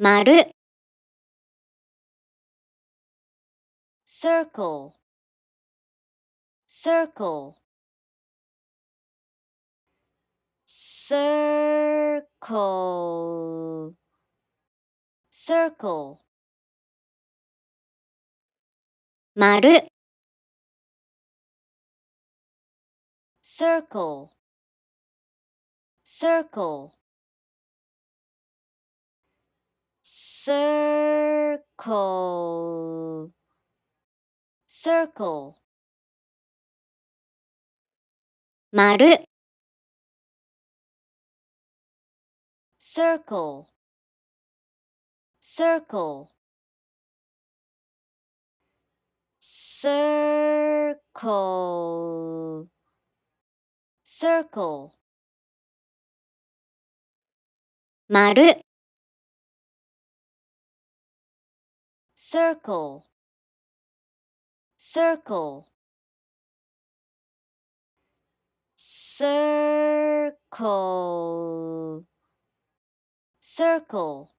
丸 circle circle circle circle 丸 circle circle circle circle 丸 circle circle circle circle 丸 circle circle circle circle